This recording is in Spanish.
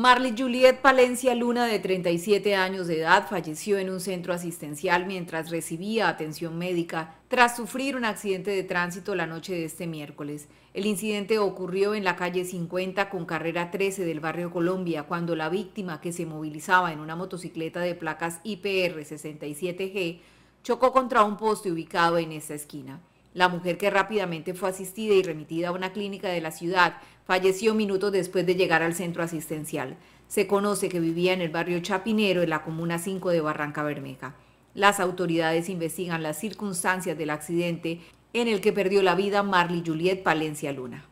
Marley Juliet Palencia Luna, de 37 años de edad, falleció en un centro asistencial mientras recibía atención médica tras sufrir un accidente de tránsito la noche de este miércoles. El incidente ocurrió en la calle 50 con carrera 13 del barrio Colombia, cuando la víctima, que se movilizaba en una motocicleta de placas IPR 67G, chocó contra un poste ubicado en esta esquina. La mujer que rápidamente fue asistida y remitida a una clínica de la ciudad falleció minutos después de llegar al centro asistencial. Se conoce que vivía en el barrio Chapinero, en la comuna 5 de Barranca Bermeja. Las autoridades investigan las circunstancias del accidente en el que perdió la vida Marley Juliet Palencia Luna.